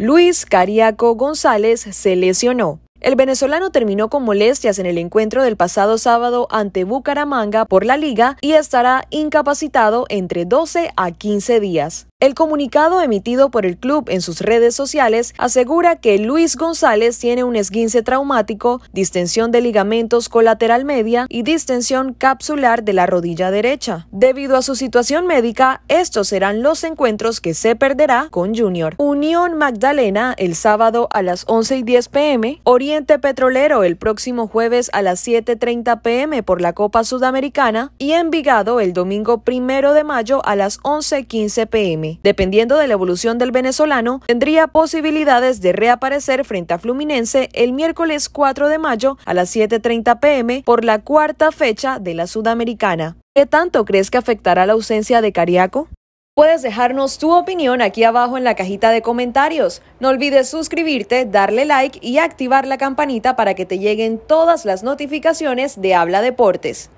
Luis Cariaco González se lesionó. El venezolano terminó con molestias en el encuentro del pasado sábado ante Bucaramanga por la liga y estará incapacitado entre 12 a 15 días. El comunicado emitido por el club en sus redes sociales asegura que Luis González tiene un esguince traumático, distensión de ligamentos colateral media y distensión capsular de la rodilla derecha. Debido a su situación médica, estos serán los encuentros que se perderá con Junior. Unión Magdalena el sábado a las 11 y 10 pm, Oriente Petrolero el próximo jueves a las 7.30 pm por la Copa Sudamericana y Envigado el domingo primero de mayo a las 11.15 pm. Dependiendo de la evolución del venezolano, tendría posibilidades de reaparecer frente a Fluminense el miércoles 4 de mayo a las 7.30 pm por la cuarta fecha de la Sudamericana. ¿Qué tanto crees que afectará la ausencia de Cariaco? Puedes dejarnos tu opinión aquí abajo en la cajita de comentarios. No olvides suscribirte, darle like y activar la campanita para que te lleguen todas las notificaciones de Habla Deportes.